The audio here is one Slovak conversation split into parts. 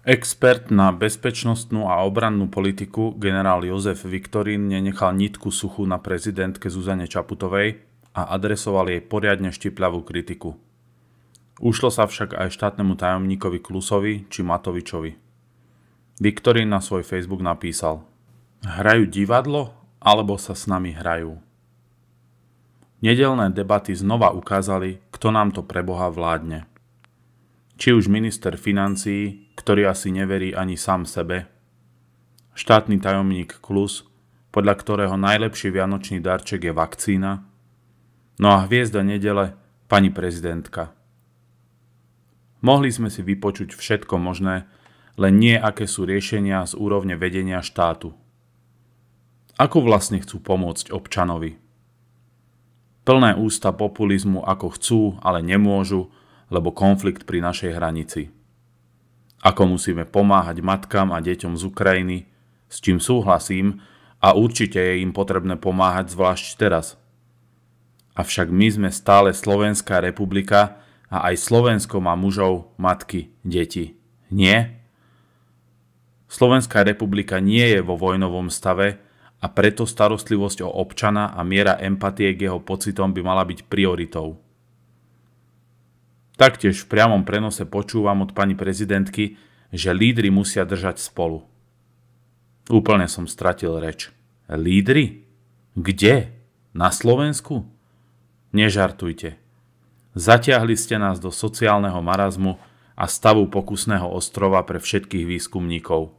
Expert na bezpečnostnú a obrannú politiku generál Jozef Viktorín nenechal nitku suchu na prezidentke Zuzane Čaputovej a adresoval jej poriadne štipľavú kritiku. Ušlo sa však aj štátnemu tajomníkovi Klusovi či Matovičovi. Viktorín na svoj Facebook napísal Hrajú divadlo alebo sa s nami hrajú? Nedelné debaty znova ukázali, kto nám to preboha vládne – či už minister financií, ktorý asi neverí ani sám sebe, štátny tajomník Klus, podľa ktorého najlepší vianočný darček je vakcína, no a hviezda nedele pani prezidentka. Mohli sme si vypočuť všetko možné, len nie aké sú riešenia z úrovne vedenia štátu. Ako vlastne chcú pomôcť občanovi? Plné ústa populizmu ako chcú, ale nemôžu lebo konflikt pri našej hranici. Ako musíme pomáhať matkám a deťom z Ukrajiny, s čím súhlasím a určite je im potrebné pomáhať zvlášť teraz. Avšak my sme stále Slovenská republika a aj Slovensko má mužov, matky, deti. Nie? Slovenská republika nie je vo vojnovom stave, a preto starostlivosť o občana a miera empatie k jeho pocitom by mala byť prioritou. Taktiež v priamom prenose počúvam od pani prezidentky, že lídry musia držať spolu. Úplne som stratil reč. Lídry? Kde? Na Slovensku? Nežartujte. Zatiahli ste nás do sociálneho marazmu a stavu pokusného ostrova pre všetkých výskumníkov.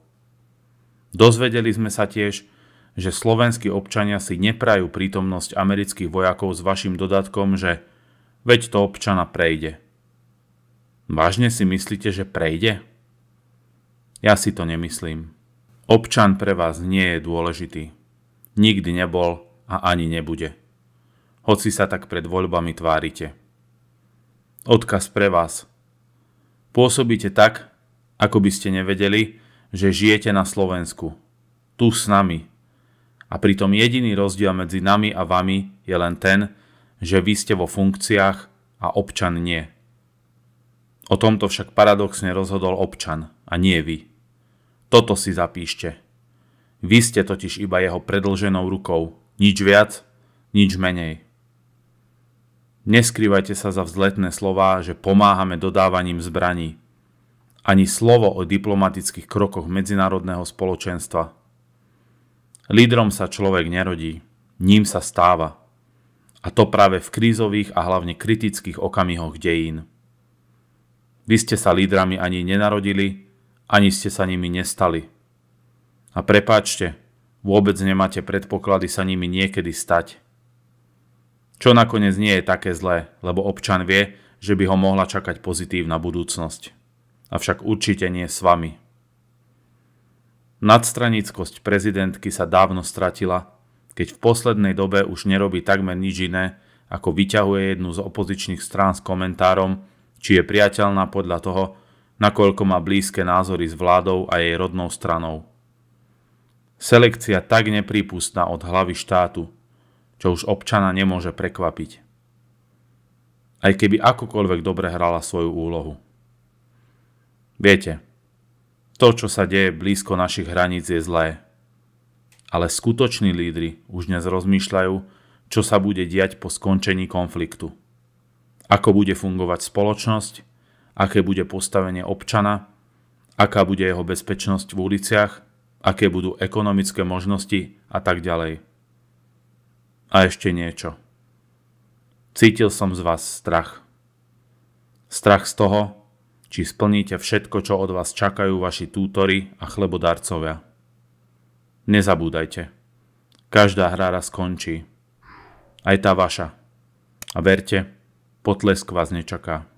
Dozvedeli sme sa tiež, že slovenskí občania si neprajú prítomnosť amerických vojakov s vašim dodatkom, že veď to občana prejde. Vážne si myslíte, že prejde? Ja si to nemyslím. Občan pre vás nie je dôležitý. Nikdy nebol a ani nebude. Hoci sa tak pred voľbami tvárite. Odkaz pre vás. Pôsobíte tak, ako by ste nevedeli, že žijete na Slovensku. Tu s nami. A pritom jediný rozdiel medzi nami a vami je len ten, že vy ste vo funkciách a občan nie. O tomto však paradoxne rozhodol občan a nie vy. Toto si zapíšte. Vy ste totiž iba jeho predlženou rukou. Nič viac, nič menej. Neskrývajte sa za vzletné slová, že pomáhame dodávaním zbraní. Ani slovo o diplomatických krokoch medzinárodného spoločenstva. Lídrom sa človek nerodí, ním sa stáva. A to práve v krízových a hlavne kritických okamihoch dejín. Vy ste sa lídrami ani nenarodili, ani ste sa nimi nestali. A prepáčte, vôbec nemáte predpoklady sa nimi niekedy stať. Čo nakoniec nie je také zlé, lebo občan vie, že by ho mohla čakať pozitívna budúcnosť. Avšak určite nie s vami. Nadstranickosť prezidentky sa dávno stratila, keď v poslednej dobe už nerobí takmer nič iné, ako vyťahuje jednu z opozičných strán s komentárom, či je priateľná podľa toho, nakoľko má blízke názory s vládou a jej rodnou stranou. Selekcia tak neprípustná od hlavy štátu, čo už občana nemôže prekvapiť. Aj keby akokoľvek dobre hrala svoju úlohu. Viete, to, čo sa deje blízko našich hraníc, je zlé. Ale skutoční lídry už dnes rozmýšľajú, čo sa bude diať po skončení konfliktu ako bude fungovať spoločnosť, aké bude postavenie občana, aká bude jeho bezpečnosť v uliciach, aké budú ekonomické možnosti a tak ďalej. A ešte niečo. Cítil som z vás strach. Strach z toho, či splníte všetko, čo od vás čakajú vaši tútory a chlebodarcovia. Nezabúdajte. Každá hra raz skončí. Aj tá vaša. A verte, potlesk vás nečaká.